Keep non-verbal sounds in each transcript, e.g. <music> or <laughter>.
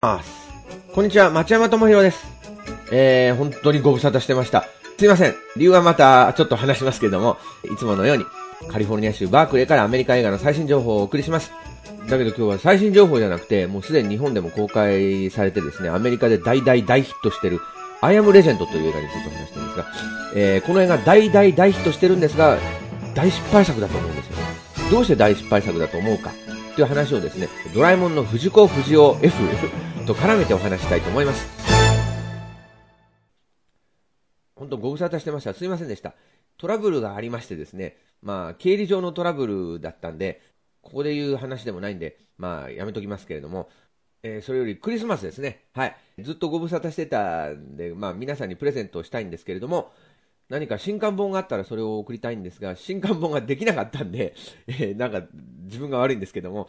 ます。こんにちは、町山智弘です。えー、本当にご無沙汰してました。すいません。理由はまたちょっと話しますけども、いつものように、カリフォルニア州バークレーからアメリカ映画の最新情報をお送りします。だけど今日は最新情報じゃなくて、もうすでに日本でも公開されてですね、アメリカで大大大ヒットしてる、アイアムレジェンドという映画についてお話してるんですが、えー、この映画大大大ヒットしてるんですが、大失敗作だと思うんですよ。どうして大失敗作だと思うか。という話をですね、ドラえもんの藤子不二雄 F と絡めてお話したいと思います。本当ご無沙汰してました。すいませんでした。トラブルがありましてですね、まあ、経理上のトラブルだったんで、ここで言う話でもないんで、まあ、やめときますけれども、えー、それよりクリスマスですね。はい。ずっとご無沙汰してたんで、まあ、皆さんにプレゼントをしたいんですけれども、何か新刊本があったらそれを送りたいんですが、<laughs> 新刊本ができなかったんで、<laughs> えー、なんか自分が悪いんですけども、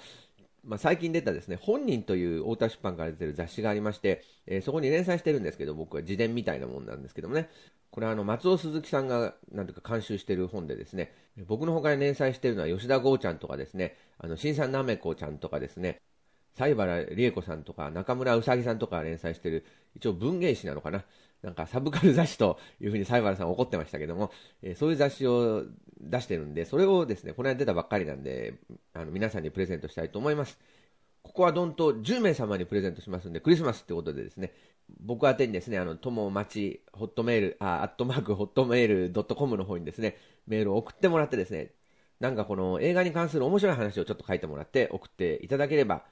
まあ、最近出たですね、本人という太田出版から出てる雑誌がありまして、えー、そこに連載してるんですけど、僕は自伝みたいなもんなんですけどもね、これはあの松尾鈴木さんがなんとか監修してる本でですね、僕の他に連載してるのは吉田剛ちゃんとかですね、あの新さんなめこちゃんとかですね、西原理恵子さんとか中村うさぎさんとか連載してる、一応文芸誌なのかな、なんかサブカル雑誌というふうにバルさん怒ってましたけども、えー、そういう雑誌を出してるんで、それをですね、この間出たばっかりなんで、あの皆さんにプレゼントしたいと思います。ここはどんと10名様にプレゼントしますんで、クリスマスってことでですね、僕宛にですね、あの、ともまち、ホットメール、あ、アットマーク、ホットメールドットコムの方にですね、メールを送ってもらってですね、なんかこの映画に関する面白い話をちょっと書いてもらって送っていただければ、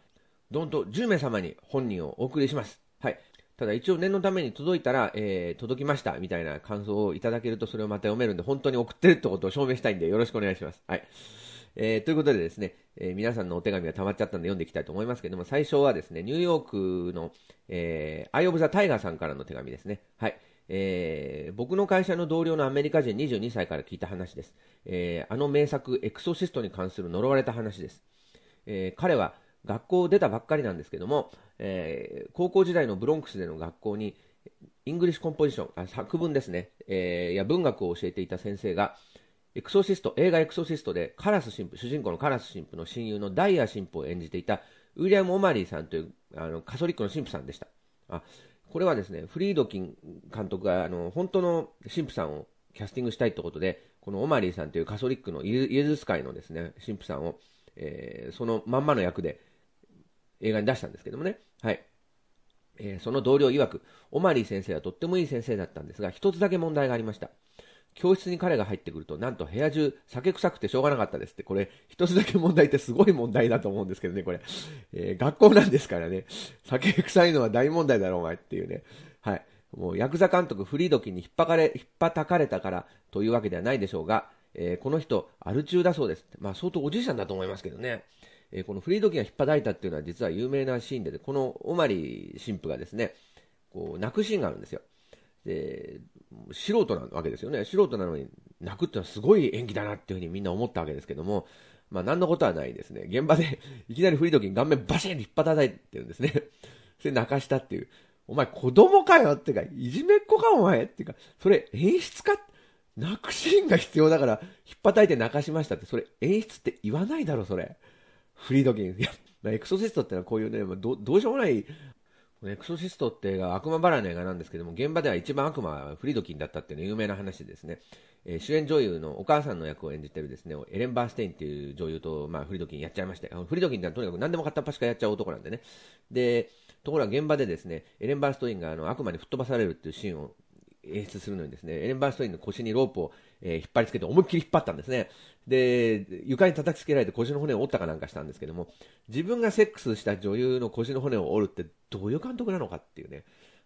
どんと10名様に本人をお送りします。はい。ただ一応念のために届いたら、えー、届きましたみたいな感想をいただけるとそれをまた読めるんで、本当に送ってるってことを証明したいんでよろしくお願いします。はい。えー、ということでですね、えー、皆さんのお手紙が溜まっちゃったんで読んでいきたいと思いますけども、最初はですね、ニューヨークの、えー、アイオブザタイガーさんからの手紙ですね。はい。えー、僕の会社の同僚のアメリカ人22歳から聞いた話です。えー、あの名作、エクソシストに関する呪われた話です。えー、彼は学校を出たばっかりなんですけども、えー、高校時代のブロンクスでの学校に、イングリッシュコンポジション、あ作文ですね、えー、や文学を教えていた先生が、エクソシスト、映画エクソシストでカラス神父、主人公のカラス神父の親友のダイヤ神父を演じていたウィリアム・オマリーさんというあのカソリックの神父さんでした。あこれはですね、フリードキン監督があの本当の神父さんをキャスティングしたいということで、このオマリーさんというカソリックのイエズス会のですね、神父さんを、えー、そのまんまの役で映画に出したんですけどもね。はい。えー、その同僚曰く、オマリー先生はとってもいい先生だったんですが、一つだけ問題がありました。教室に彼が入ってくると、なんと部屋中酒臭くてしょうがなかったですって、これ、一つだけ問題ってすごい問題だと思うんですけどね、これ。えー、学校なんですからね、酒臭いのは大問題だろ、お前っていうね。はい。もう、ヤクザ監督、フリードキンに引っ張かれ、引っ張たかれたからというわけではないでしょうが、えー、この人、アル中だそうです。まあ、相当おじいさんだと思いますけどね。えー、このフリードキンが引っ張られたっていうのは実は有名なシーンで、このオマリー神父がですね、こう泣くシーンがあるんですよ。で、素人なわけですよね。素人なのに泣くってのはすごい演技だなっていうふうにみんな思ったわけですけども、まあ何のことはないですね。現場で <laughs> いきなりフリードキン顔面バシンと引っ張られてるんですね。<laughs> それ泣かしたっていう。お前子供かよってか、いじめっ子かお前ってか、それ演出か泣くシーンが必要だから、引ったいて泣かしましたって、それ演出って言わないだろ、それ。フリードキン。いや、エクソシストってのはこういうね、どどうしようもない、エクソシストって悪魔バの映画なんですけども、現場では一番悪魔はフリードキンだったっていうの有名な話ですね。えー、主演女優のお母さんの役を演じてるですね、エレン・バーステインっていう女優と、まあ、フリードキンやっちゃいまして、フリードキンってとにかく何でも片っ端からやっちゃう男なんでね。で、ところが現場でですね、エレン・バーストインがあの悪魔に吹っ飛ばされるっていうシーンを演出するのにですね、エレン・バーストインの腰にロープをえー、引っ張りつけて、思いっきり引っ張ったんですね。で、床に叩きつけられて腰の骨を折ったかなんかしたんですけども、自分がセックスした女優の腰の骨を折るってどういう監督なのかっていうね。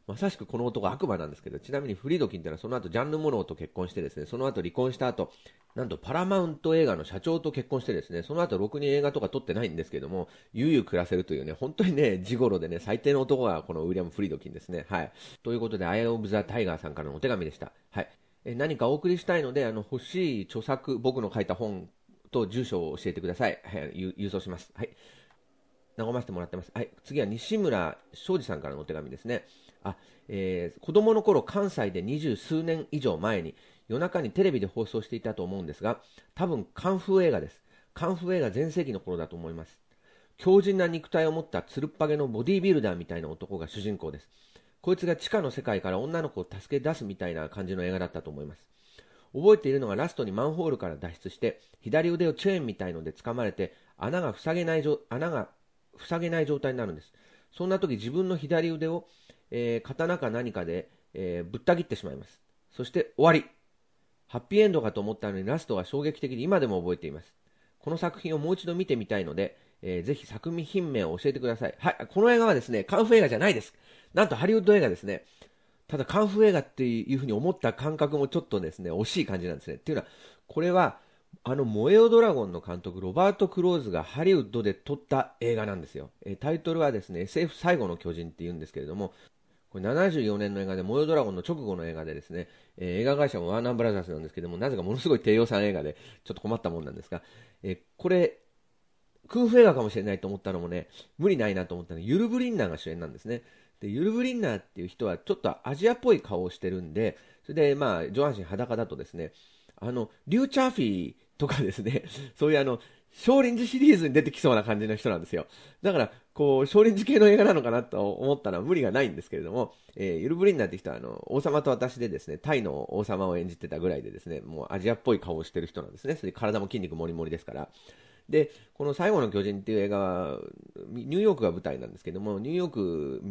まさしくこの男は悪魔なんですけど、ちなみにフリードキンっていうのはその後ジャンヌ・モローと結婚してですね、その後離婚した後、なんとパラマウント映画の社長と結婚してですね、その後ろくに映画とか撮ってないんですけども、悠々暮らせるというね、本当にね、地頃でね、最低の男がこのウィリアム・フリードキンですね。はい。ということで、アイアン・オブ・ザ・タイガーさんからのお手紙でした。はい。何かお送りしたいので、あの、欲しい著作、僕の書いた本と住所を教えてください。はい、郵送します。はい。和ませてもらってます。はい。次は西村昌司さんからのお手紙ですね。あ、えー、子供の頃関西で二十数年以上前に夜中にテレビで放送していたと思うんですが、多分カンフー映画です。カンフー映画全盛期の頃だと思います。強靭な肉体を持ったつるっぱげのボディービルダーみたいな男が主人公です。こいつが地下の世界から女の子を助け出すみたいな感じの映画だったと思います。覚えているのがラストにマンホールから脱出して、左腕をチェーンみたいので掴まれて、穴が塞げない、穴が塞げない状態になるんです。そんな時自分の左腕を、えー、刀か何かで、えー、ぶった切ってしまいます。そして終わり。ハッピーエンドかと思ったのにラストは衝撃的に今でも覚えています。この作品をもう一度見てみたいので、えー、ぜひ作品名を教えてください。はい、この映画はですね、カンフ映画じゃないです。なんとハリウッド映画ですね。ただカンフー映画っていうふうに思った感覚もちょっとですね、惜しい感じなんですね。っていうのは、これは、あの、燃えよドラゴンの監督、ロバート・クローズがハリウッドで撮った映画なんですよ。えタイトルはですね、SF 最後の巨人って言うんですけれども、これ74年の映画で、燃えよドラゴンの直後の映画でですね、えー、映画会社もワーナーブラザーズなんですけども、なぜかものすごい低予算映画で、ちょっと困ったもんなんですが、えー、これ、空腹映画かもしれないと思ったのもね、無理ないなと思ったのゆるブリンナーが主演なんですね。で、ユルブリンナーっていう人はちょっとアジアっぽい顔をしてるんで、それでまあ、上半身裸だとですね、あの、リューチャーフィーとかですね、<laughs> そういうあの、少林寺シリーズに出てきそうな感じの人なんですよ。だから、こう、少林寺系の映画なのかなと思ったら無理がないんですけれども、えー、ユルブリンナーって人は、あの、王様と私でですね、タイの王様を演じてたぐらいでですね、もうアジアっぽい顔をしてる人なんですね。それで体も筋肉もりもりですから。で、この最後の巨人っていう映画は、ニューヨークが舞台なんですけども、ニューヨーク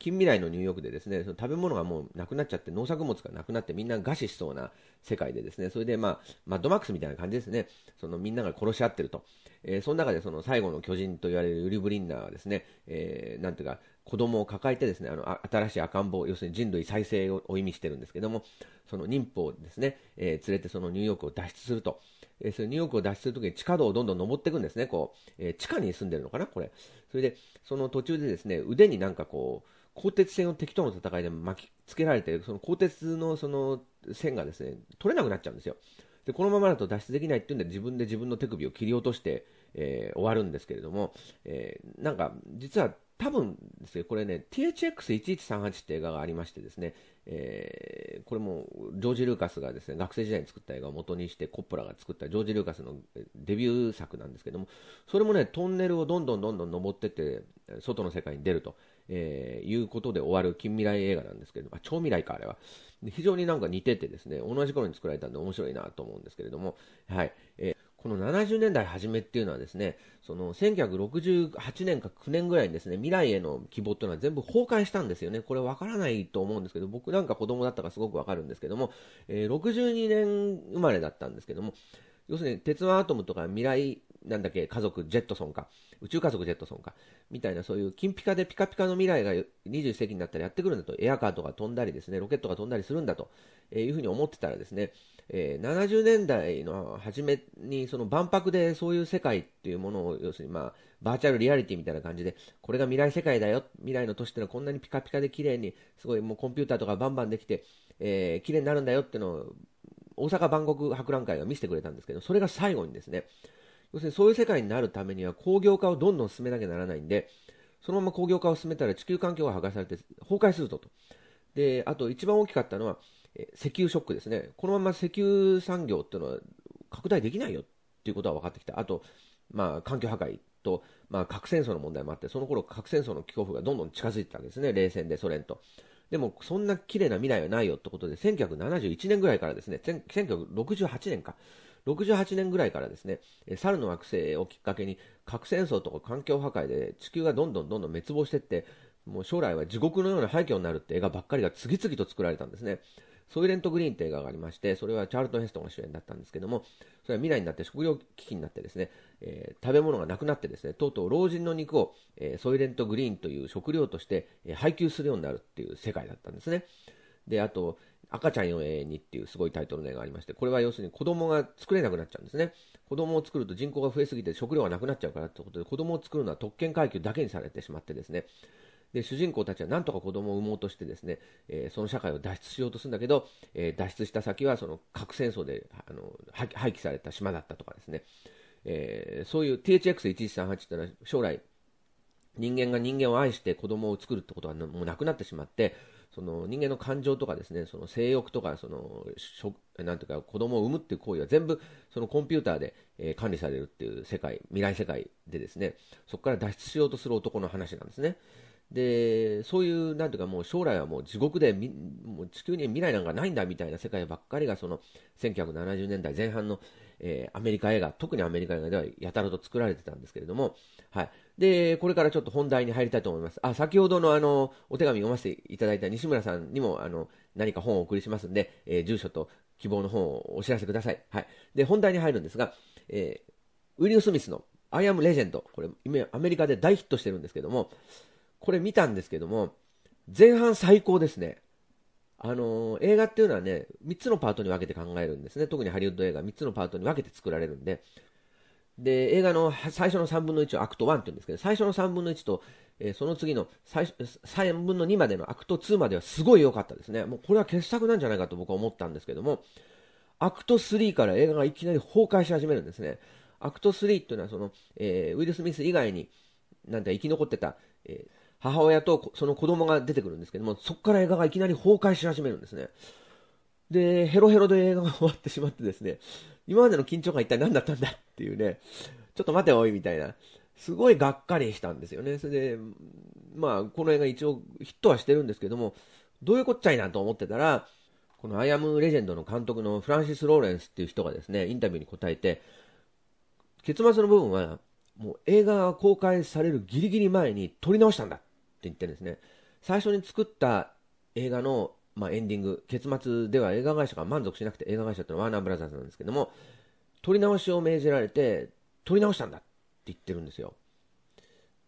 近未来のニューヨークでですねその食べ物がもうなくなっちゃって農作物がなくなってみんな餓死しそうな世界でですねそれで、まあ、マッドマックスみたいな感じですねそのみんなが殺し合ってると、えー、その中でその最後の巨人と言われるユリ・ブリンナーはですね、えー、なんていうか子供を抱えてですねあの新しい赤ん坊要するに人類再生を意味してるんですけどもその妊婦をですね、えー、連れてそのニューヨークを脱出すると、えー、そのニューヨークを脱出するときに地下道をどんどん登っていくんですねこう、えー、地下に住んでるのかなこれそれでその途中でですね腕になんかこう鋼鉄線を敵との戦いで巻きつけられて、その鋼鉄のその線がですね、取れなくなっちゃうんですよ。で、このままだと脱出できないっていうんで自分で自分の手首を切り落として、えー、終わるんですけれども、えー、なんか、実は多分ですね、これね、THX1138 って映画がありましてですね、えー、これもジョージ・ルーカスがですね、学生時代に作った映画を元にして、コッポラが作ったジョージ・ルーカスのデビュー作なんですけども、それもね、トンネルをどんどんどんどん登ってって、外の世界に出ると。えー、いうことで終わる近未来映画なんですけど、も、超未来か、あれは。非常になんか似ててですね、同じ頃に作られたんで面白いなと思うんですけれども、はい。えーこの70年代初めっていうのはですね、その1968年か9年ぐらいにですね、未来への希望っていうのは全部崩壊したんですよね。これわからないと思うんですけど、僕なんか子供だったからすごくわかるんですけども、えー、62年生まれだったんですけども、要するに鉄腕アトムとか未来なんだっけ、家族、ジェットソンか、宇宙家族ジェットソンか、みたいなそういう金ピカでピカピカの未来が21世紀になったらやってくるんだと、エアカーとか飛んだりですね、ロケットが飛んだりするんだと、えいうふうに思ってたらですね、えー、70年代の初めにその万博でそういう世界っていうものを、要するにまあ、バーチャルリアリティみたいな感じで、これが未来世界だよ、未来の都市ってのはこんなにピカピカで綺麗に、すごいもうコンピューターとかバンバンできて、えー、綺麗になるんだよってのを、大阪万国博覧会が見せてくれたんですけど、それが最後にですね、要するにそういう世界になるためには工業化をどんどん進めなきゃならないんで、そのまま工業化を進めたら地球環境が破壊されて崩壊するぞと。で、あと一番大きかったのは、石油ショックですね。このまま石油産業っていうのは拡大できないよっていうことは分かってきた。あと、まあ、環境破壊と、まあ、核戦争の問題もあって、その頃核戦争の恐怖がどんどん近づいてたわけですね。冷戦でソ連と。でも、そんな綺麗な未来はないよってことで、1971年ぐらいからですね、1968年か。68年ぐらいからですね、猿の惑星をきっかけに核戦争とか環境破壊で地球がどんどんどんどん滅亡していって、もう将来は地獄のような廃墟になるって映画ばっかりが次々と作られたんですね。ソイレント・グリーンって映画がありまして、それはチャールトン・ヘストンが主演だったんですけども、それは未来になって食料危機になってですね、えー、食べ物がなくなってですね、とうとう老人の肉を、えー、ソイレント・グリーンという食料として、えー、配給するようになるっていう世界だったんですね。で、あと、赤ちゃんよ永遠にっていうすごいタイトルの絵がありまして、これは要するに子供が作れなくなっちゃうんですね。子供を作ると人口が増えすぎて食料がなくなっちゃうからということで、子供を作るのは特権階級だけにされてしまってですね、で主人公たちはなんとか子供を産もうとしてですね、えー、その社会を脱出しようとするんだけど、えー、脱出した先はその核戦争であの廃棄された島だったとかですね、えー、そういう THX1138 というのは将来人間が人間を愛して子供を作るってことはもうなくなってしまってその人間の感情とかですね、その性欲とか、その、なんていうか、子供を産むっていう行為は全部、そのコンピューターで、え管理されるっていう世界、未来世界でですね、そこから脱出しようとする男の話なんですね。で、そういう、なんていうか、もう将来はもう地獄で、もう地球に未来なんかないんだみたいな世界ばっかりが、その、1970年代前半の、えアメリカ映画、特にアメリカ映画ではやたらと作られてたんですけれども、はい。で、これからちょっと本題に入りたいと思います。あ、先ほどのあの、お手紙読ませていただいた西村さんにも、あの、何か本をお送りしますんで、えー、住所と希望の本をお知らせください。はい。で、本題に入るんですが、えー、ウィリオ・スミスのアイアム・レジェンド。これ、今、アメリカで大ヒットしてるんですけども、これ見たんですけども、前半最高ですね。あのー、映画っていうのはね、3つのパートに分けて考えるんですね。特にハリウッド映画、3つのパートに分けて作られるんで、で、映画の最初の3分の1をアクト1って言うんですけど、最初の3分の1と、えー、その次の最3分の2までのアクト2まではすごい良かったですね。もうこれは傑作なんじゃないかと僕は思ったんですけども、アクト3から映画がいきなり崩壊し始めるんですね。アクト3っていうのはその、えー、ウィル・スミス以外に、なんて生き残ってた、えー、母親とその子供が出てくるんですけども、そこから映画がいきなり崩壊し始めるんですね。で、ヘロヘロで映画が終わってしまってですね、今までの緊張感一体何だったんだっていうね、ちょっと待ておいみたいな、すごいがっかりしたんですよね。それで、まあ、この映画一応ヒットはしてるんですけども、どういうこっちゃいなと思ってたら、このアイアムレジェンドの監督のフランシス・ローレンスっていう人がですね、インタビューに答えて、結末の部分は、もう映画が公開されるギリギリ前に撮り直したんだって言ってるんですね。最初に作った映画のまあ、エンディング、結末では映画会社が満足しなくて、映画会社ってのはワーナーブラザーズなんですけども、撮り直しを命じられて、撮り直したんだって言ってるんですよ。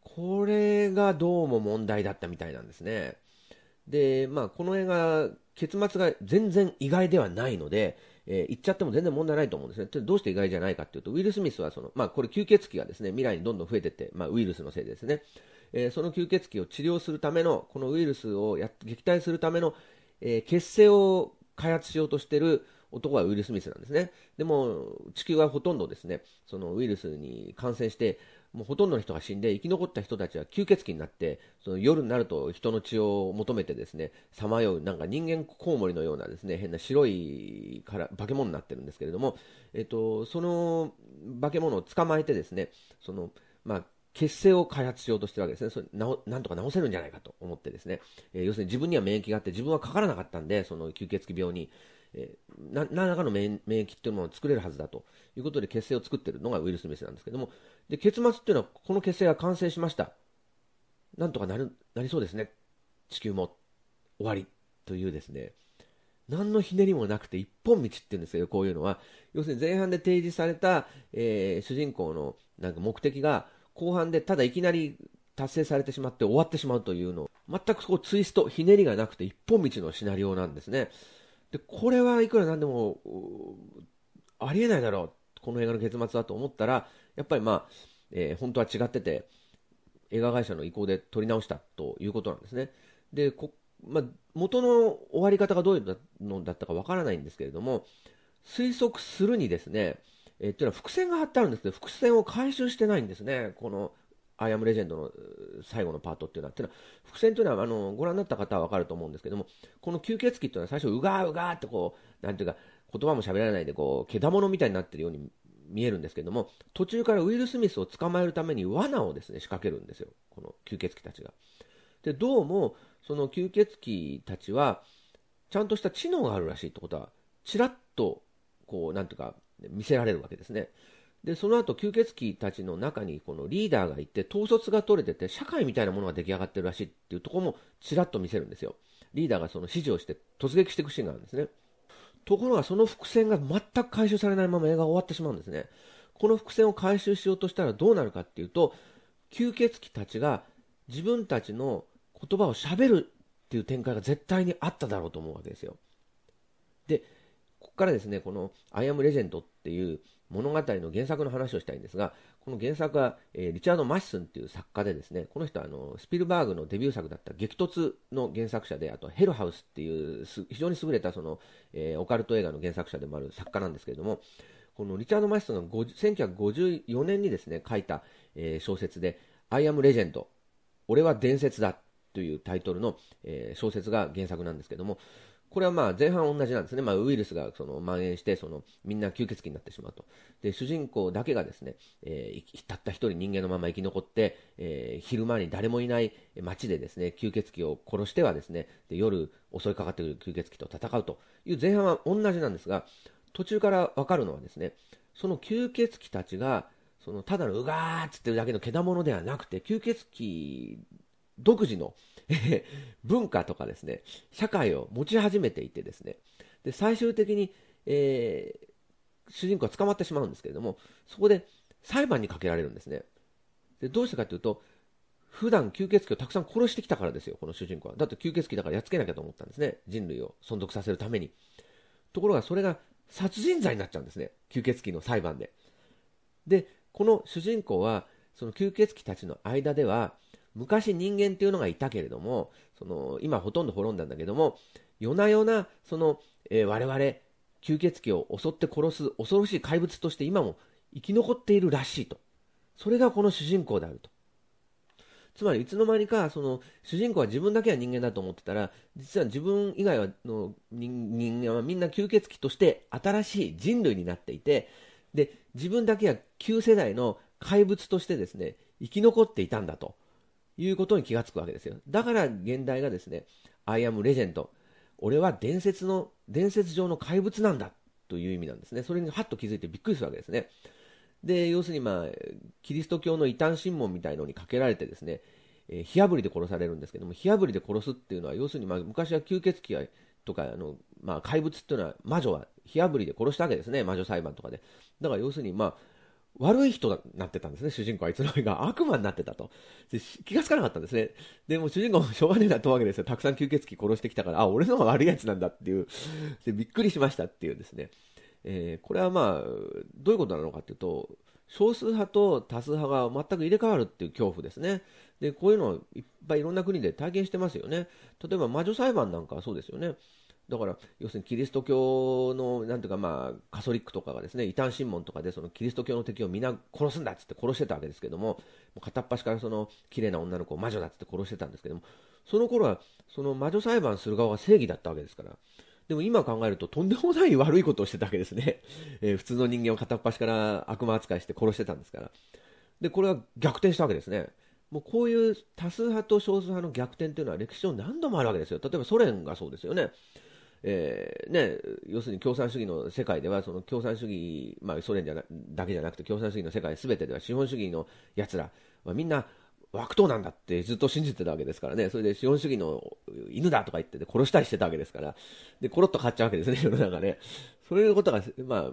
これがどうも問題だったみたいなんですね。で、まあ、この映画、結末が全然意外ではないので、えー、言っちゃっても全然問題ないと思うんですね。どうして意外じゃないかっていうと、ウィル・スミスはその、まあ、これ吸血鬼がですね、未来にどんどん増えてって、まあ、ウイルスのせいですね。えー、その吸血鬼を治療するための、このウイルスをや撃退するための、えー、結を開発しようとしてる男はウィル・スミスなんですね。でも、地球はほとんどですね、そのウイルスに感染して、もうほとんどの人が死んで、生き残った人たちは吸血鬼になって、その夜になると人の血を求めてですね、さまよう、なんか人間コウモリのようなですね、変な白いから化け物になってるんですけれども、えっと、その化け物を捕まえてですね、その、まあ、血清を開発しようとしてるわけですね。それななんとか治せるんじゃないかと思ってですね、えー、要するに自分には免疫があって、自分はかからなかったんで、その吸血鬼病に、えー、な何らかの免疫というものを作れるはずだということで、血清を作っているのがウイルス・ミスなんですけども、で結末っていうのは、この血清が完成しました。なんとかなるなりそうですね。地球も終わりというですね、何のひねりもなくて一本道っていうんですよ、こういうのは。要するに前半で提示された、えー、主人公のなんか目的が、後半でただいきなり達成されてしまって終わってしまうというの全くこツイスト、ひねりがなくて一本道のシナリオなんですね。で、これはいくらなんでも、ありえないだろう。この映画の結末だと思ったら、やっぱりまあ、えー、本当は違ってて、映画会社の意向で撮り直したということなんですね。で、こまあ、元の終わり方がどういうのだったかわからないんですけれども、推測するにですね、えっていうのは伏線が張ってあるんですけど、伏線を回収してないんですね。この、アイアムレジェンドの最後のパートっていうのは、っていうのは伏線というのはあのご覧になった方はわかると思うんですけども、この吸血鬼っていうのは最初、うがうがーってこう、なんていうか、言葉も喋らないで、こう、獣みたいになってるように見えるんですけども、途中からウイル・スミスを捕まえるために罠をですね、仕掛けるんですよ。この吸血鬼たちが。で、どうも、その吸血鬼たちは、ちゃんとした知能があるらしいってことは、ちらっと、こう、なんていうか、見せられるわけですね。で、その後、吸血鬼たちの中にこのリーダーがいて、統率が取れてて、社会みたいなものが出来上がってるらしいっていうとこもちらっと見せるんですよ。リーダーがその指示をして突撃していくシーンがあるんですね。ところがその伏線が全く回収されないまま映画が終わってしまうんですね。この伏線を回収しようとしたらどうなるかっていうと、吸血鬼たちが自分たちの言葉を喋るっていう展開が絶対にあっただろうと思うわけですよ。で、ここからですね、このアイアムレジェンドっていう物語の原作の話をしたいんですが、この原作は、えー、リチャード・マッシンっていう作家でですね、この人はあのスピルバーグのデビュー作だった激突の原作者で、あとヘルハウスっていう非常に優れたその、えー、オカルト映画の原作者でもある作家なんですけれども、このリチャード・マッシンが1954年にですね、書いた、えー、小説で、アイアムレジェンド、俺は伝説だというタイトルの、えー、小説が原作なんですけども、これはまあ前半同じなんですね。まあ、ウイルスがその蔓延して、そのみんな吸血鬼になってしまうと。で、主人公だけがですね、えー、たった一人人間のまま生き残って、えー、昼間に誰もいない街でですね、吸血鬼を殺してはですね、で夜襲いかかってくる吸血鬼と戦うという前半は同じなんですが、途中からわかるのはですね、その吸血鬼たちが、そのただのうがーっつってるだけのけだものではなくて、吸血鬼独自のえ文化とかですね、社会を持ち始めていてですね、で最終的に、えー、主人公は捕まってしまうんですけれども、そこで裁判にかけられるんですね。でどうしてかというと、普段吸血鬼をたくさん殺してきたからですよ、この主人公は。だって吸血鬼だからやっつけなきゃと思ったんですね。人類を存続させるために。ところがそれが殺人罪になっちゃうんですね。吸血鬼の裁判で。で、この主人公は、その吸血鬼たちの間では、昔人間っていうのがいたけれども、その、今ほとんど滅んだんだけども、夜な夜な、その、えー、我々、吸血鬼を襲って殺す恐ろしい怪物として今も生き残っているらしいと。それがこの主人公であると。つまりいつの間にか、その、主人公は自分だけは人間だと思ってたら、実は自分以外はの人間はみんな吸血鬼として新しい人類になっていて、で、自分だけは旧世代の怪物としてですね、生き残っていたんだと。いうことに気がつくわけですよ。だから現代がですね、アイアムレジェンド。俺は伝説の、伝説上の怪物なんだという意味なんですね。それにハッと気づいてびっくりするわけですね。で、要するにまあ、キリスト教の異端審問みたいのにかけられてですね、えー、火炙りで殺されるんですけども、火炙りで殺すっていうのは、要するにまあ、昔は吸血鬼とか、あの、まあ、怪物っていうのは、魔女は火炙りで殺したわけですね、魔女裁判とかで。だから要するにまあ、悪い人になってたんですね、主人公はいつの間にか悪魔になってたと。気がつかなかったんですね。で、も主人公もしょうがねえなとわけですよ。たくさん吸血鬼殺してきたから、あ、俺の方が悪いやつなんだっていう、でびっくりしましたっていうですね。えー、これはまあ、どういうことなのかっていうと、少数派と多数派が全く入れ替わるっていう恐怖ですね。で、こういうのをいっぱいいろんな国で体験してますよね。例えば魔女裁判なんかはそうですよね。だから、要するにキリスト教の、なんていうか、まあ、カソリックとかがですね、異端審問とかで、そのキリスト教の敵を皆殺すんだっつって殺してたわけですけども、も片っ端からその、綺麗な女の子を魔女だっつって殺してたんですけども、その頃は、その魔女裁判する側が正義だったわけですから、でも今考えると、とんでもない悪いことをしてたわけですね。<laughs> えー、普通の人間を片っ端から悪魔扱いして殺してたんですから。で、これは逆転したわけですね。もうこういう多数派と少数派の逆転というのは歴史上何度もあるわけですよ。例えばソ連がそうですよね。えー、ね、要するに共産主義の世界では、その共産主義、まあ、ソ連じゃなだけじゃなくて、共産主義の世界すべてでは、資本主義のやつら、まあ、みんな、悪党なんだってずっと信じてたわけですからね、それで資本主義の犬だとか言ってて殺したりしてたわけですから、で、ころっと買っちゃうわけですね、世の中ね。そういうことが、まあ、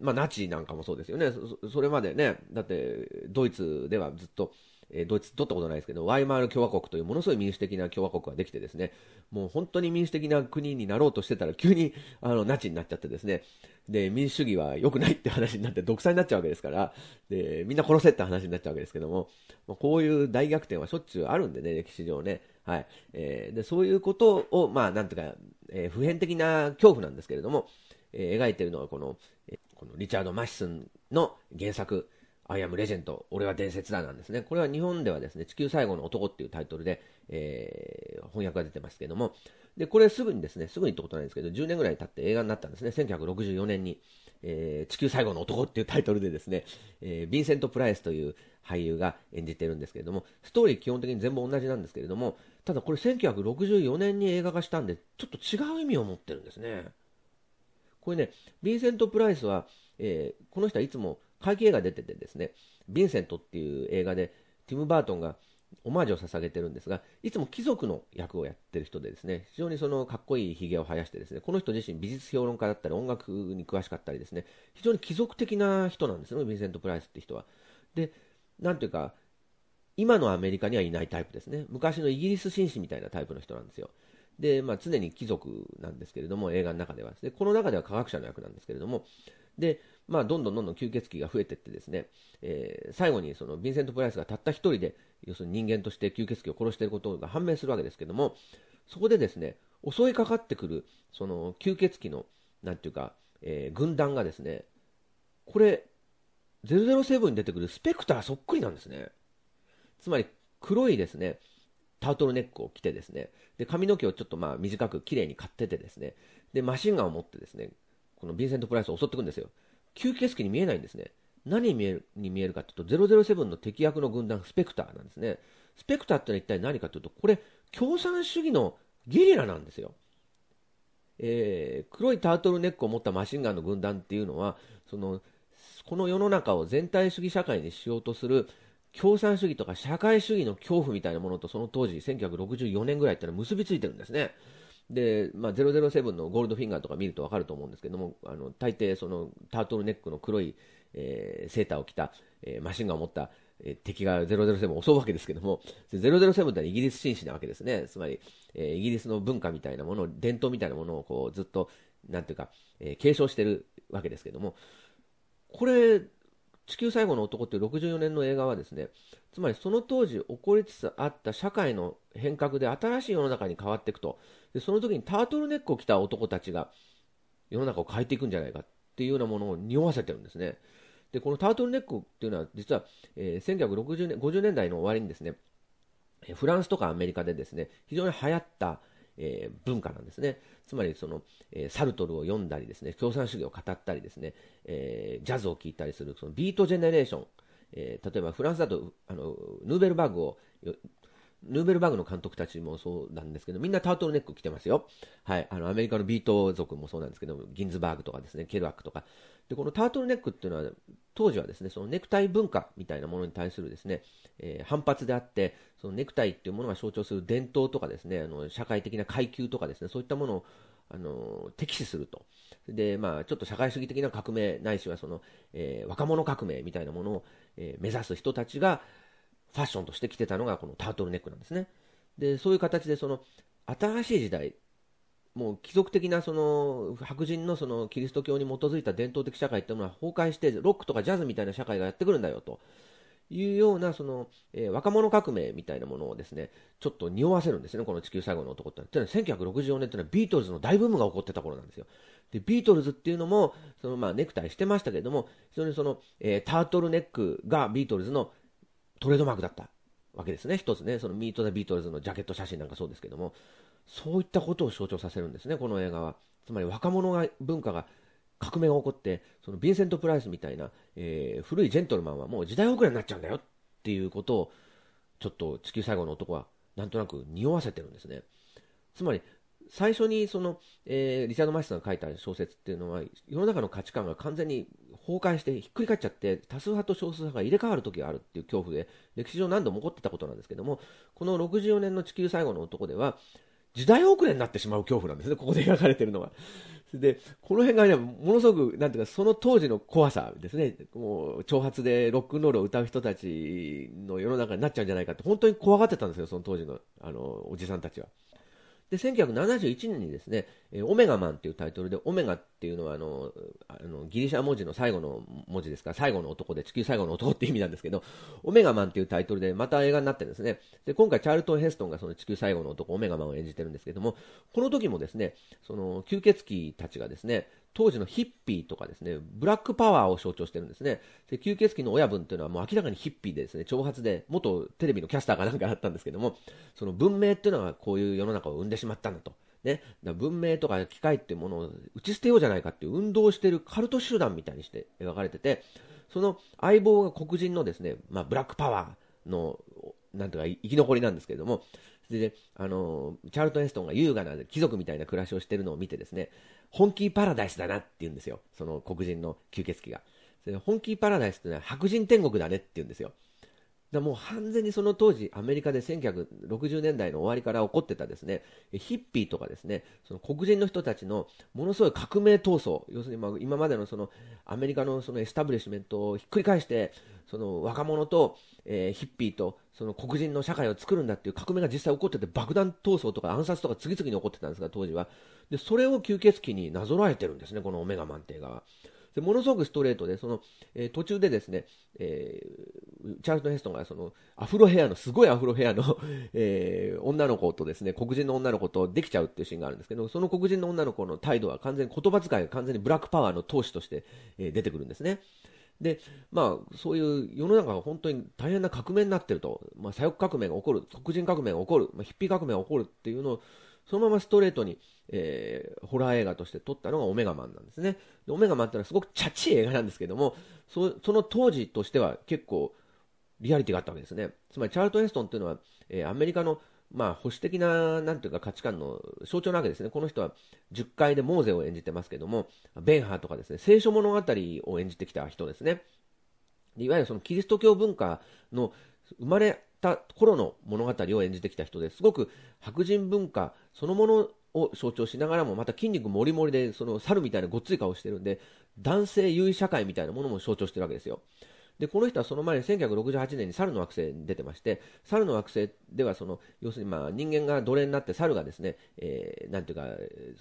まあ、ナチなんかもそうですよね。それまでね、だって、ドイツではずっと、えドイツ取ったことないですけど、ワイマール共和国というものすごい民主的な共和国ができてですね、もう本当に民主的な国になろうとしてたら急にあのナチになっちゃってですね、で、民主主義は良くないって話になって独裁になっちゃうわけですから、で、みんな殺せって話になっちゃうわけですけども、まこういう大逆転はしょっちゅうあるんでね、歴史上ね。はい。えー、で、そういうことを、まあ、なんていうか、えー、普遍的な恐怖なんですけれども、えー、描いてるのはこの、えこのリチャード・マシスンの原作、アイアムレジェン d 俺は伝説だなんですね。これは日本ではですね、地球最後の男っていうタイトルで、えー、翻訳が出てますけども、で、これすぐにですね、すぐにってことないんですけど、10年ぐらい経って映画になったんですね。1964年に、えー、地球最後の男っていうタイトルでですね、えー、ヴィンセント・プライスという俳優が演じてるんですけれども、ストーリー基本的に全部同じなんですけれども、ただこれ1964年に映画化したんで、ちょっと違う意味を持ってるんですね。これね、ヴィンセント・プライスは、えー、この人はいつも怪奇映画出ててですね、ヴィンセントっていう映画で、ティム・バートンがオマージュを捧げてるんですが、いつも貴族の役をやってる人でですね、非常にそのかっこいいひげを生やしてですね、この人自身美術評論家だったり音楽に詳しかったりですね、非常に貴族的な人なんですね、ヴィンセント・プライスって人は。で、なんていうか、今のアメリカにはいないタイプですね。昔のイギリス紳士みたいなタイプの人なんですよ。で、まあ常に貴族なんですけれども、映画の中では。で、この中では科学者の役なんですけれども、で、まあ、どんどんどんどん吸血鬼が増えていってですね、えー、最後にそのヴィンセント・プライスがたった1人で、要するに人間として吸血鬼を殺していることが判明するわけですけども、そこでですね、襲いかかってくる、その吸血鬼の、なんていうか、えー、軍団がですね、これ、007に出てくるスペクターそっくりなんですね。つまり、黒いですね、タートルネックを着てですね、で、髪の毛をちょっとまあ短く綺麗に刈っててですね、で、マシンガンを持ってですね、このヴィンセント・プライスを襲ってくんですよ。吸血鬼に見えないんですね。何に見えるに見えるかというと、007の敵役の軍団、スペクターなんですね。スペクターってのは一体何かというと、これ、共産主義のゲリラなんですよ。えー、黒いタートルネックを持ったマシンガンの軍団っていうのは、その、この世の中を全体主義社会にしようとする共産主義とか社会主義の恐怖みたいなものとその当時1964年ぐらいってのは結びついてるんですね。で、まあ、007のゴールドフィンガーとか見るとわかると思うんですけども、あの、大抵そのタートルネックの黒い、えー、セーターを着た、えー、マシンガンを持った、えー、敵が007を襲うわけですけども、007ってイギリス紳士なわけですね。つまり、えー、イギリスの文化みたいなもの、伝統みたいなものをこうずっと、なんていうか、えー、継承してるわけですけども、これ、地球最後の男っていう64年の映画はですね、つまりその当時起こりつつあった社会の変革で新しい世の中に変わっていくと。で、その時にタートルネックを着た男たちが世の中を変えていくんじゃないかっていうようなものを匂わせてるんですね。で、このタートルネックっていうのは実は、えー、1960年、50年代の終わりにですね、フランスとかアメリカでですね、非常に流行った、えー、文化なんですね。つまりその、えー、サルトルを読んだりですね、共産主義を語ったりですね、えー、ジャズを聴いたりする、そのビートジェネレーション。えー、例えばフランスだとあのヌーベルバーグをヌーベルバーグの監督たちもそうなんですけど、みんなタートルネック着てますよ。はい。あの、アメリカのビート族もそうなんですけど、ギンズバーグとかですね、ケルワックとか。で、このタートルネックっていうのは、当時はですね、そのネクタイ文化みたいなものに対するですね、えー、反発であって、そのネクタイっていうものが象徴する伝統とかですね、あの、社会的な階級とかですね、そういったものをあの敵視すると。で、まあ、ちょっと社会主義的な革命、ないしはその、えー、若者革命みたいなものを、えー、目指す人たちがファッションとして着てたのがこのタートルネックなんですね。で、そういう形でその新しい時代、もう貴族的なその白人のそのキリスト教に基づいた伝統的社会っていうのは崩壊してロックとかジャズみたいな社会がやってくるんだよと。いうような、その、えー、若者革命みたいなものをですね、ちょっと匂わせるんですね、この地球最後の男って。っのは1964年っていうのはビートルズの大ブームが起こってた頃なんですよ。で、ビートルズっていうのも、そのまあネクタイしてましたけれども、非常にその、えー、タートルネックがビートルズのトレードマークだったわけですね、一つね。そのミート・ザ・ビートルズのジャケット写真なんかそうですけども、そういったことを象徴させるんですね、この映画は。つまり若者が、文化が革命が起こって、そのヴィンセント・プライスみたいな、えー、古いジェントルマンはもう時代遅れになっちゃうんだよっていうことを、ちょっと地球最後の男はなんとなく匂わせてるんですね。つまり、最初にその、えー、リチャード・マイスさんが書いた小説っていうのは、世の中の価値観が完全に崩壊してひっくり返っちゃって、多数派と少数派が入れ替わる時があるっていう恐怖で、歴史上何度も起こってたことなんですけども、この64年の地球最後の男では、時代遅れになってしまう恐怖なんですね、ここで描かれてるのは。で、この辺がね、ものすごく、なんていうか、その当時の怖さですね、もう、挑発でロックンロールを歌う人たちの世の中になっちゃうんじゃないかって、本当に怖がってたんですよ、その当時の、あの、おじさんたちは。で、1971年にですね、えオメガマンっていうタイトルで、オメガっていうのはあの、あの、ギリシャ文字の最後の文字ですから、最後の男で、地球最後の男って意味なんですけど、オメガマンっていうタイトルでまた映画になってるんですね。で、今回チャールトン・ヘストンがその地球最後の男、オメガマンを演じてるんですけども、この時もですね、その吸血鬼たちがですね、当時のヒッピーとかですね、ブラックパワーを象徴してるんですね。で、吸血鬼の親分っていうのはもう明らかにヒッピーでですね、挑発で、元テレビのキャスターかなんかだったんですけども、その文明っていうのはこういう世の中を生んでしまったんだと。ね、だ文明とか機械っていうものを打ち捨てようじゃないかっていう運動をしてるカルト集団みたいにして描かれてて、その相棒が黒人のですね、まあ、ブラックパワーの、なんていうか、生き残りなんですけれども、で、あの、チャールトン・エストンが優雅な貴族みたいな暮らしをしてるのを見てですね、本気パラダイスだなって言うんですよ。その黒人の吸血鬼が。それ本気パラダイスってのは白人天国だねって言うんですよ。だもう完全にその当時、アメリカで1960年代の終わりから起こってたですね、ヒッピーとかですね、その黒人の人たちのものすごい革命闘争、要するにま今までのそのアメリカのそのエスタブリッシュメントをひっくり返して、その若者と、えヒッピーとその黒人の社会を作るんだっていう革命が実際起こってて、爆弾闘争とか暗殺とか次々に起こってたんですが、当時は。で、それを吸血鬼になぞらえてるんですね、このオメガマンって映は。で、ものすごくストレートで、その、えー、途中でですね、えー、チャールト・ヘストンがその、アフロヘアの、すごいアフロヘアの <laughs> えー、女の子とですね、黒人の女の子とできちゃうっていうシーンがあるんですけど、その黒人の女の子の態度は完全に言葉遣いが完全にブラックパワーの闘士として、え出てくるんですね。で、まあ、そういう世の中が本当に大変な革命になってると、まあ、左翼革命が起こる、黒人革命が起こる、まあ、ヒッピー革命が起こるっていうのを、そのままストレートに、えー、ホラー映画として撮ったのがオメガマンなんですね。でオメガマンってのはすごくチャチい映画なんですけども、その当時としては結構リアリティがあったわけですね。つまりチャールト・エストンっていうのは、えー、アメリカのまあ、保守的な、なんていうか価値観の象徴なわけですね。この人は10回でモーゼを演じてますけども、ベンハーとかですね、聖書物語を演じてきた人ですね。いわゆるそのキリスト教文化の生まれた頃の物語を演じてきた人ですごく白人文化そのものを象徴しながらもまた筋肉もりもりでその猿みたいなごっつい顔してるんで男性優位社会みたいなものも象徴してるわけですよで、この人はその前に1968年に猿の惑星に出てまして、猿の惑星ではその、要するにまあ人間が奴隷になって猿がですね、えー、なんていうか、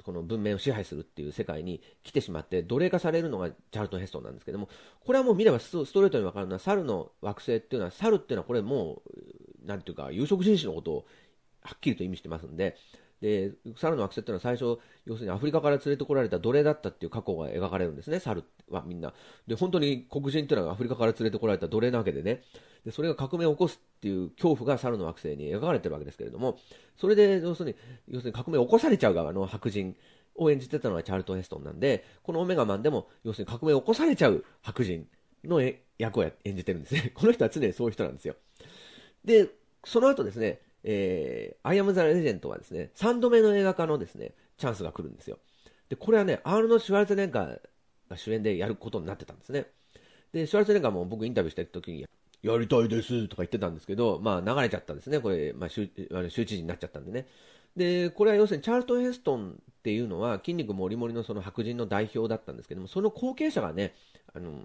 この文明を支配するっていう世界に来てしまって、奴隷化されるのがチャルトン・ヘストンなんですけども、これはもう見ればストレートにわかるのは、猿の惑星っていうのは、猿っていうのはこれもう、なんていうか、有色人種のことをはっきりと意味してますんで、で、猿の惑星っていうのは最初、要するにアフリカから連れてこられた奴隷だったっていう過去が描かれるんですね、猿はみんな。で、本当に黒人っていうのはアフリカから連れてこられた奴隷なわけでね。で、それが革命を起こすっていう恐怖が猿の惑星に描かれてるわけですけれども、それで、要するに、要するに革命を起こされちゃう側の白人を演じてたのがチャールトン・ヘストンなんで、このオメガマンでも、要するに革命を起こされちゃう白人の役を演じてるんですね。この人は常にそういう人なんですよ。で、その後ですね、えー、アイアム・ザ・レジェントはですね、3度目の映画化のですね、チャンスが来るんですよ。で、これはね、アールのシュワルツェネンカーが主演でやることになってたんですね。で、シュワルツェネンカーも僕インタビューした時に、やりたいですとか言ってたんですけど、まあ流れちゃったんですね。これ、まあ州あの州知事になっちゃったんでね。で、これは要するにチャールトン・ヘストンっていうのは筋肉もりもりのその白人の代表だったんですけども、その後継者がね、あの、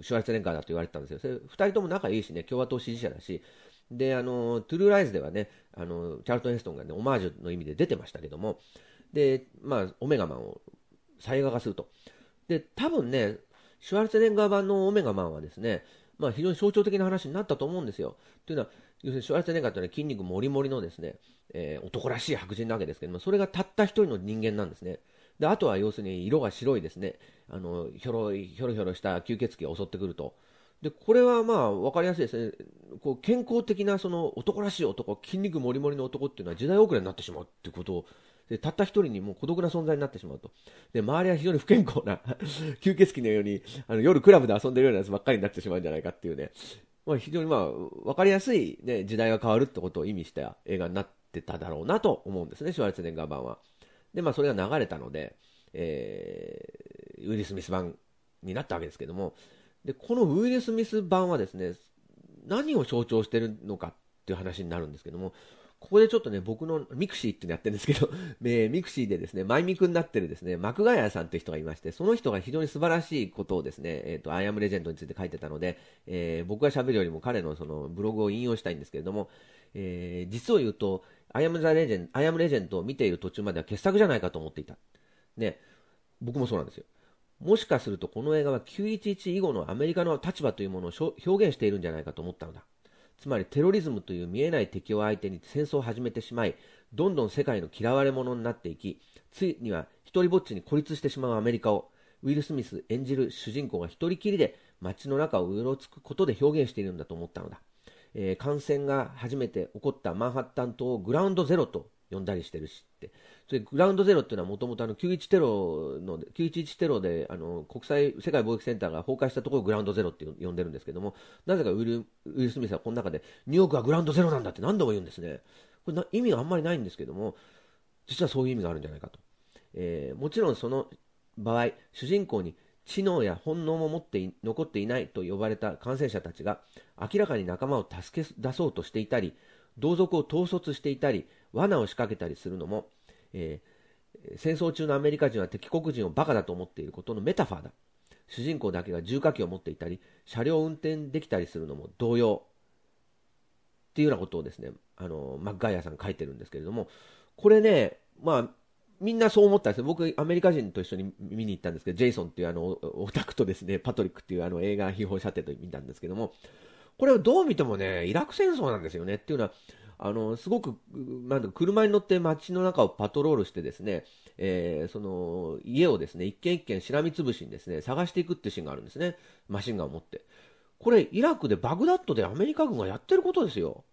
シュワルツェネンカーだと言われてたんですよ。それ2人とも仲いいしね、共和党支持者だし、で、あの、トゥルーライズではね、あの、チャールトン・ヘストンがね、オマージュの意味で出てましたけども、で、まあ、オメガマンを再映画化すると。で、多分ね、シュワルツェネッガー版のオメガマンはですね、まあ、非常に象徴的な話になったと思うんですよ。というのは、要するにシュワルツェネッガーというのは筋肉もりもりのですね、えー、男らしい白人なわけですけども、それがたった一人の人間なんですね。で、あとは要するに色が白いですね、あの、ひょろひょろひょろした吸血鬼が襲ってくると。で、これはまあ、わかりやすいですね。こう、健康的な、その、男らしい男、筋肉もりもりの男っていうのは時代遅れになってしまうってことを、で、たった一人にもう孤独な存在になってしまうと。で、周りは非常に不健康な <laughs> 吸血鬼のように、あの、夜クラブで遊んでるようなやつばっかりになってしまうんじゃないかっていうね。まあ、非常にまあ、わかりやすいね、時代が変わるってことを意味した映画になってただろうなと思うんですね、シュワルツェネッガー版は。で、まあ、それが流れたので、えー、ウィル・スミス版になったわけですけども、で、このウィル・スミス版はですね、何を象徴してるのかっていう話になるんですけども、ここでちょっとね、僕のミクシーってやってるんですけど、<laughs> えー、ミクシーでですね、マイミクになってるですね、マクガヤさんっていう人がいまして、その人が非常に素晴らしいことをですね、えっ、ー、と、アイアムレジェンドについて書いてたので、えー、僕が喋るよりも彼のそのブログを引用したいんですけれども、えー、実を言うと、アイアムザレジェンド、アイアムレジェンドを見ている途中までは傑作じゃないかと思っていた。ね、僕もそうなんですよ。もしかするとこの映画は911以後のアメリカの立場というものを表現しているんじゃないかと思ったのだ。つまりテロリズムという見えない敵を相手に戦争を始めてしまい、どんどん世界の嫌われ者になっていき、ついには一人ぼっちに孤立してしまうアメリカを、ウィル・スミス演じる主人公が一人きりで街の中をうろつくことで表現しているんだと思ったのだ。えー、感染が初めて起こったマンハッタン島をグラウンドゼロと呼んだりしてるしって、れグラウンドゼロっていうのはもともと911テロの、911テロであの国際、世界貿易センターが崩壊したところをグラウンドゼロって呼んでるんですけども、なぜかウィル・ウィルスミスはこの中で、ニューヨークはグラウンドゼロなんだって何度も言うんですね。これな意味があんまりないんですけども、実はそういう意味があるんじゃないかと。えー、もちろんその場合、主人公に知能や本能も持って残っていないと呼ばれた感染者たちが明らかに仲間を助け出そうとしていたり同族を統率していたり罠を仕掛けたりするのもえー、戦争中のアメリカ人は敵国人をバカだと思っていることのメタファーだ。主人公だけが重火器を持っていたり、車両を運転できたりするのも同様。っていうようなことをですね、あの、マッガイアさん書いてるんですけれども、これね、まあ、みんなそう思ったんですよ。僕、アメリカ人と一緒に見に行ったんですけど、ジェイソンっていうあの、オタクとですね、パトリックっていうあの映画批評者ってと見たんですけども、これをどう見てもね、イラク戦争なんですよねっていうのは、あの、すごく、なんだ車に乗って街の中をパトロールしてですね、えー、その、家をですね、一軒一軒しらみつぶしにですね、探していくってシーンがあるんですね。マシンガンを持って。これ、イラクでバグダッドでアメリカ軍がやってることですよ。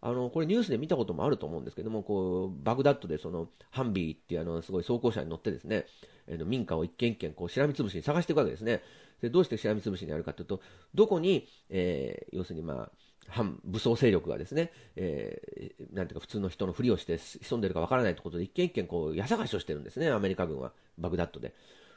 あの、これニュースで見たこともあると思うんですけども、こう、バグダッドでその、ハンビーっていうあの、すごい装甲車に乗ってですね、えの民家を一軒一軒こう、しらみつぶしに探していくわけですね。で、どうしてしらみつぶしにやるかというと、どこに、えー、要するにまあ、反武装勢力がですね、えー、なんていうか普通の人のふりをして潜んでるかわからないということで一件一件こう、やさがしをしてるんですね、アメリカ軍は、バグダッドで。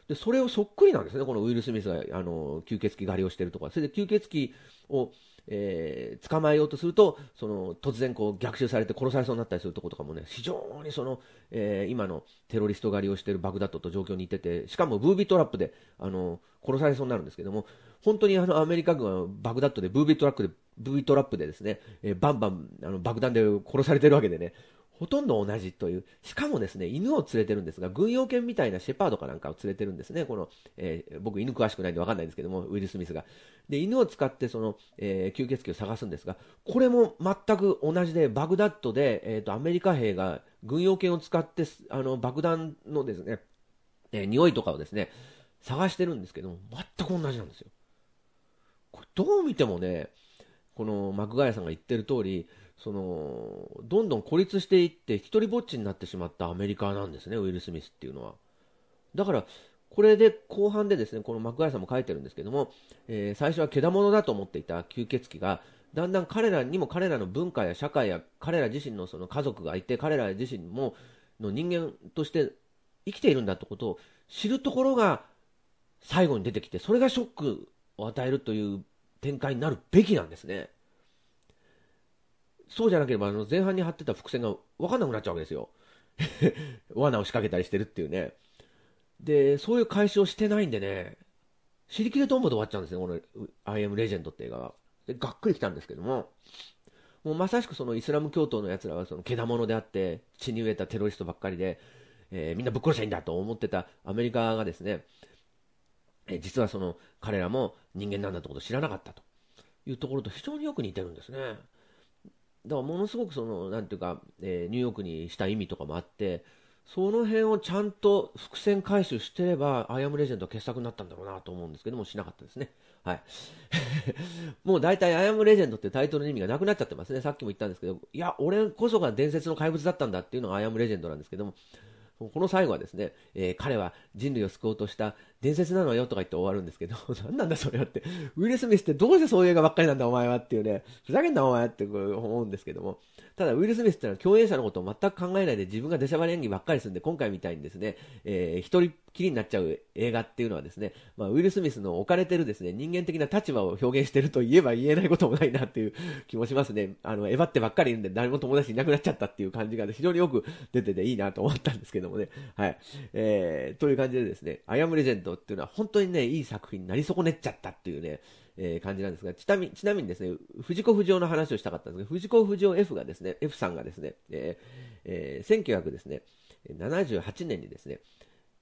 で、それをそっくりなんですね、このウィル・スミスが、あの、吸血鬼狩りをしてるとか、それで吸血鬼を、えー、捕まえようとすると、その突然こう逆襲されて殺されそうになったりするとことかもね、非常にその、えー、今のテロリスト狩りをしているバグダッドと状況に似てて、しかもブービートラップで、あの、殺されそうになるんですけども、本当にあのアメリカ軍はバグダッドでブービートラックで、ブービートラップでですね、えー、バンバンあの爆弾で殺されてるわけでね、ほとんど同じという、しかもですね、犬を連れてるんですが、軍用犬みたいなシェパードかなんかを連れてるんですね、この、えー、僕犬詳しくないんでわかんないんですけども、ウィル・スミスが。で、犬を使ってその、えー、吸血鬼を探すんですが、これも全く同じで、バグダッドで、えー、と、アメリカ兵が軍用犬を使って、あの、爆弾のですね、えー、匂いとかをですね、探してるんですけども、全く同じなんですよ。これどう見てもね、このマクガヤさんが言ってる通り、その、どんどん孤立していって、一人ぼっちになってしまったアメリカなんですね、ウィル・スミスっていうのは。だから、これで後半でですね、このマクガイさんも書いてるんですけども、えー、最初はけだものだと思っていた吸血鬼が、だんだん彼らにも彼らの文化や社会や彼ら自身のその家族がいて、彼ら自身もの人間として生きているんだってことを知るところが最後に出てきて、それがショックを与えるという展開になるべきなんですね。そうじゃなければ、あの前半に張ってた伏線が分かんなくなっちゃうわけですよ。<laughs> 罠を仕掛けたりしてるっていうね。で、そういう開始をしてないんでね、知り切れトンボで終わっちゃうんですね、この I am レジェンドって映画は。で、がっくり来たんですけども、もうまさしくそのイスラム教徒の奴らはその、けだものであって、血に飢えたテロリストばっかりで、えー、みんなぶっ殺したいいんだと思ってたアメリカがですね、えー、実はその彼らも人間なんだってことを知らなかったというところと非常によく似てるんですね。だからものすごくその、なんていうか、えー、ニューヨークにした意味とかもあって、その辺をちゃんと伏線回収してれば、アイアムレジェンドは傑作になったんだろうなと思うんですけども、しなかったですね。はい。<laughs> もう大体、アイアムレジェンドってタイトルの意味がなくなっちゃってますね。さっきも言ったんですけど、いや、俺こそが伝説の怪物だったんだっていうのがアイアムレジェンドなんですけども、この最後はですね、えー、彼は人類を救おうとした伝説なのよとか言って終わるんですけど、<laughs> 何なんだそれはって、ウィル・スミスってどうしてそういう映画ばっかりなんだお前はっていうね、ふざけんなお前って思うんですけども、ただウィル・スミスってのは共演者のことを全く考えないで自分が出しゃばり演技ばっかりするんで、今回みたいにですね、えー、一人きりになっちゃう映画っていうのはですね、まあ、ウィル・スミスの置かれてるですね、人間的な立場を表現してると言えば言えないこともないなっていう気もしますね。あの、エヴァってばっかりいるんで誰も友達いなくなっちゃったっていう感じが、非常によく出てていいなと思ったんですけどもね。はい。えー、という感じでですね、アイアムレジェンドドっていうのは本当にね、いい作品になり損ねちゃったっていうね、えー、感じなんですが、ちなみちなみにですね、藤子不二雄の話をしたかったんですが、藤子不二雄 F がですね、F さんがですね、えーえー、1 9ですね、78年にですね、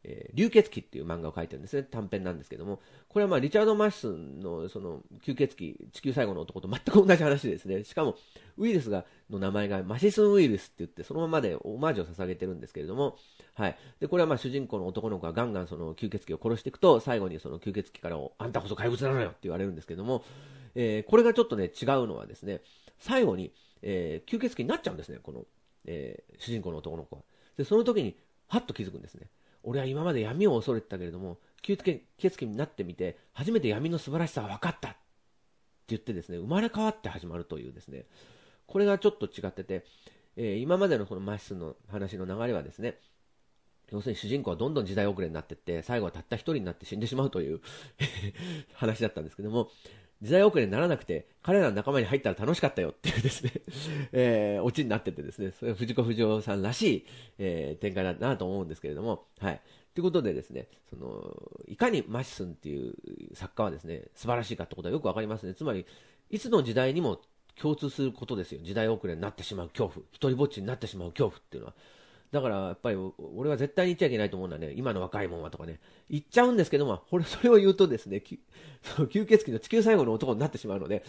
えー、流血鬼っていう漫画を書いてるんですね、短編なんですけども、これはまあリチャード・マッシンのその吸血鬼、地球最後の男と全く同じ話ですね、しかもウイルスがの名前がマシスンウイルスって言って、そのままでオマージュを捧げてるんですけれども、はい、でこれはまあ主人公の男の子がガンガンその吸血鬼を殺していくと、最後にその吸血鬼からあんたこそ怪物なのよって言われるんですけども、えー、これがちょっとね違うのはですね、最後に、えー、吸血鬼になっちゃうんですね、この、えー、主人公の男の子は。でその時にはっと気づくんですね。俺は今まで闇を恐れてたけれども、吸血鬼になってみて、初めて闇の素晴らしさが分かったって言ってですね、生まれ変わって始まるというですね、これがちょっと違ってて、えー、今までのこのマシスの話の流れはですね、要するに主人公はどんどん時代遅れになっていって、最後はたった一人になって死んでしまうという <laughs> 話だったんですけども、時代遅れにならなくて、彼らの仲間に入ったら楽しかったよっていうですね <laughs> えー、オチになっててですね、それ藤子不二雄さんらしい、えー、展開だなと思うんですけれども、はい。ということでですね、その、いかにマシスンっていう作家はですね、素晴らしいかってことはよくわかりますね。つまり、いつの時代にも共通することですよ。時代遅れになってしまう恐怖、一人ぼっちになってしまう恐怖っていうのは。だからやっぱり俺は絶対に言っちゃいけないと思うんだね、今の若いもんはとかね、言っちゃうんですけども、これそれを言うとですね、<laughs> 吸血鬼の地球最後の男になってしまうので、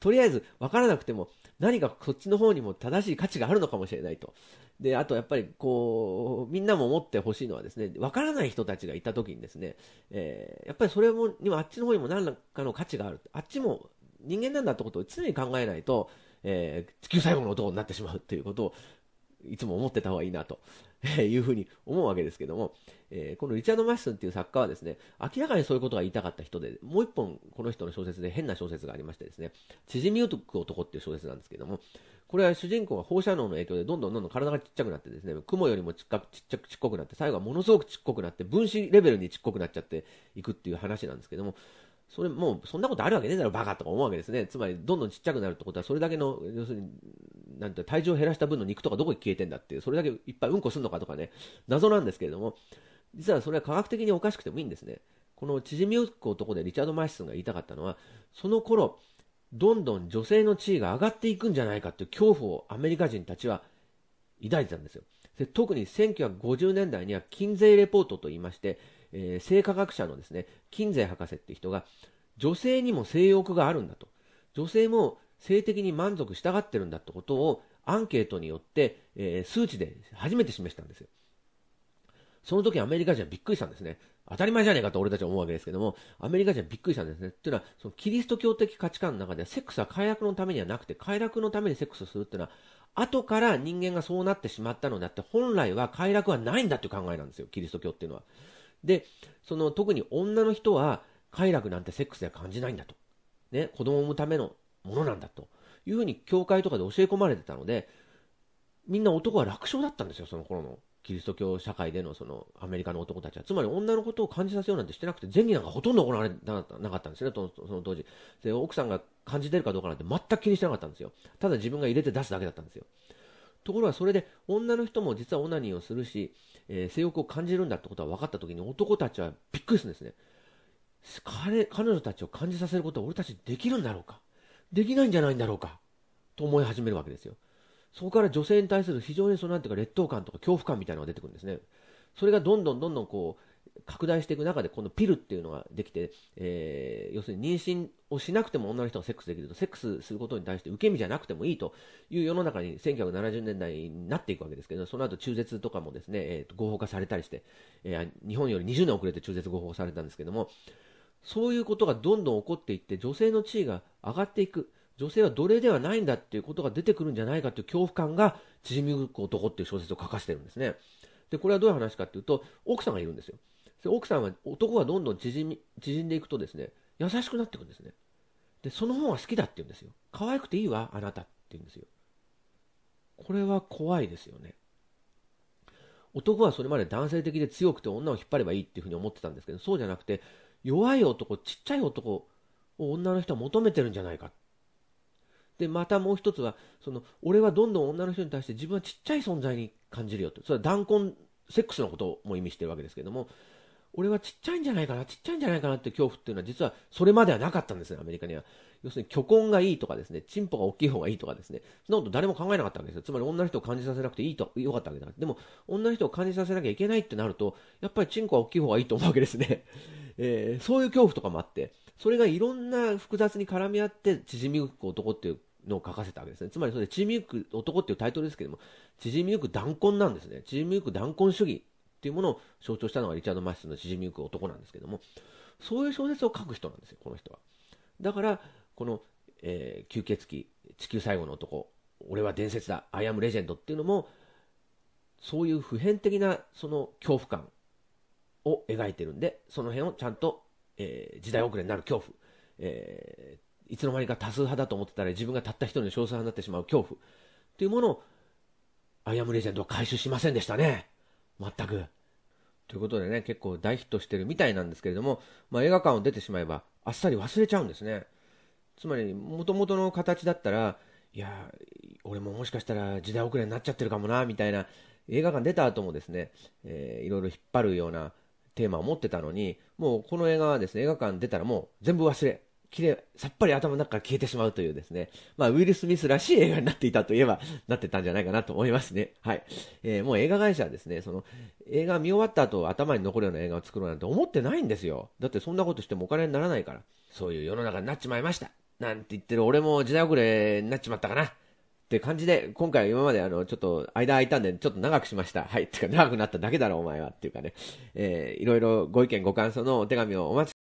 とりあえず分からなくても、何かそっちの方にも正しい価値があるのかもしれないと。で、あとやっぱりこう、みんなも思ってほしいのはですね、分からない人たちがいた時にですね、えー、やっぱりそれも、にあっちの方にも何らかの価値がある。あっちも人間なんだってことを常に考えないと、えー、地球最後の男になってしまうということをいつも思ってた方がいいなと、え <laughs> いうふうに思うわけですけども、えー、このリチャード・マスンっていう作家はですね、明らかにそういうことが言いたかった人で、もう一本この人の小説で変な小説がありましてですね、縮みゆく男っていう小説なんですけども、これは主人公が放射能の影響でどんどんどんどん体がちっちゃくなってですね、雲よりもちっかちっちゃくちっこくなって、最後はものすごくちっこくなって、分子レベルにちっこくなっちゃっていくっていう話なんですけども、それもうそんなことあるわけねえだろ、バカとか思うわけですね。つまり、どんどんちっちゃくなるってことは、それだけの、要するに、なんて体重を減らした分の肉とかどこに消えてんだっていう、それだけいっぱいうんこするのかとかね、謎なんですけれども、実はそれは科学的におかしくてもいいんですね。この縮みゆこ男でリチャード・マイスンが言いたかったのは、その頃、どんどん女性の地位が上がっていくんじゃないかっていう恐怖をアメリカ人たちは抱いてたんですよ。で特に1950年代には、金税レポートと言いまして、えー、性科学者のですね、金税博士って人が、女性にも性欲があるんだと。女性も性的に満足したがってるんだってことをアンケートによって、えー、数値で初めて示したんですよ。その時アメリカ人はびっくりしたんですね。当たり前じゃねえかと俺たちは思うわけですけども、アメリカ人はびっくりしたんですね。っていうのは、そのキリスト教的価値観の中では、セックスは快楽のためにはなくて、快楽のためにセックスをするっていうのは、後から人間がそうなってしまったのであって、本来は快楽はないんだっていう考えなんですよ、キリスト教っていうのは。で、その特に女の人は快楽なんてセックスでは感じないんだと。ね、子供を産むためのものなんだというふうに教会とかで教え込まれてたので、みんな男は楽勝だったんですよ、その頃の。キリスト教社会でのそのアメリカの男たちは、つまり女のことを感じさせようなんてしてなくて、前儀なんかほとんど行われなかったんですね、その当時で。奥さんが感じてるかどうかなんて全く気にしてなかったんですよ。ただ自分が入れて出すだけだったんですよ。ところがそれで女の人も実はオナニーをするし、えー、性欲を感じるんだってことが分かった時に男たちはびっくりするんですね彼彼女たちを感じさせることは俺たちできるんだろうかできないんじゃないんだろうかと思い始めるわけですよそこから女性に対する非常にそのなんていうか劣等感とか恐怖感みたいなのが出てくるんですねそれがどんどんどんどんこう拡大していく中で、このピルっていうのができて、えー、要するに妊娠をしなくても女の人がセックスできると、セックスすることに対して受け身じゃなくてもいいという世の中に1970年代になっていくわけですけど、その後中絶とかもですね、えー、合法化されたりして、えー、日本より20年遅れて中絶合法されたんですけども、そういうことがどんどん起こっていって、女性の地位が上がっていく。女性は奴隷ではないんだっていうことが出てくるんじゃないかという恐怖感が縮みゆく男っていう小説を書かせてるんですね。で、これはどういう話かっていうと、奥さんがいるんですよ。奥さんは男がどんどん縮み縮んでいくとですね優しくなっていくんですねでその方が好きだって言うんですよ可愛くていいわあなたって言うんですよこれは怖いですよね男はそれまで男性的で強くて女を引っ張ればいいっていうふうに思ってたんですけどそうじゃなくて弱い男ちっちゃい男を女の人は求めてるんじゃないかでまたもう一つはその俺はどんどん女の人に対して自分はちっちゃい存在に感じるよとそれは弾痕セックスのことも意味してるわけですけども俺はちっちゃいんじゃないかな、ちっちゃいんじゃないかなって恐怖っていうのは実はそれまではなかったんですね、アメリカには。要するに虚婚がいいとかですね、チンポが大きい方がいいとかですね、そんなこと誰も考えなかったわけですよ。つまり女の人を感じさせなくていいと、よかったわけだから。でも、女の人を感じさせなきゃいけないってなると、やっぱりチンコは大きい方がいいと思うわけですね。<laughs> えー、そういう恐怖とかもあって、それがいろんな複雑に絡み合って縮みゆく男っていうのを書かせたわけですね。つまりそれ縮みゆく男っていうタイトルですけども、縮みゆく断根なんですね。縮みゆく断根主義っていうものを象徴したのがリチャード・マッスの縮みゆく男なんですけども、そういう小説を書く人なんですよ、この人は。だから、この、えー、吸血鬼、地球最後の男、俺は伝説だ、アイアムレジェンドっていうのも、そういう普遍的なその恐怖感を描いてるんで、その辺をちゃんと、えー、時代遅れになる恐怖、えー、いつの間にか多数派だと思ってたら自分がたった一人の少数派になってしまう恐怖というものを、アイアムレジェンドは回収しませんでしたね。全く。ということでね、結構大ヒットしてるみたいなんですけれども、まあ、映画館を出てしまえば、あっさり忘れちゃうんですね。つまり、もともとの形だったら、いや、俺ももしかしたら時代遅れになっちゃってるかもな、みたいな、映画館出た後もですね、えー、いろいろ引っ張るようなテーマを持ってたのに、もうこの映画はですね、映画館出たらもう全部忘れ、きれさっぱり頭の中から消えてしまうというですね、まあ、ウィル・スミスらしい映画になっていたといえば、なってたんじゃないかなと思いますね。はい。えー、もう映画会社はですね、その、映画見終わった後頭に残るような映画を作ろうなんて思ってないんですよ。だってそんなことしてもお金にならないから。そういう世の中になっちまいました。なんて言ってる俺も時代遅れになっちまったかな。って感じで、今回は今まであの、ちょっと間空いたんで、ちょっと長くしました。はい。ってか、長くなっただけだろ、お前は。っていうかね。えー、いろいろご意見ご感想のお手紙をお待ち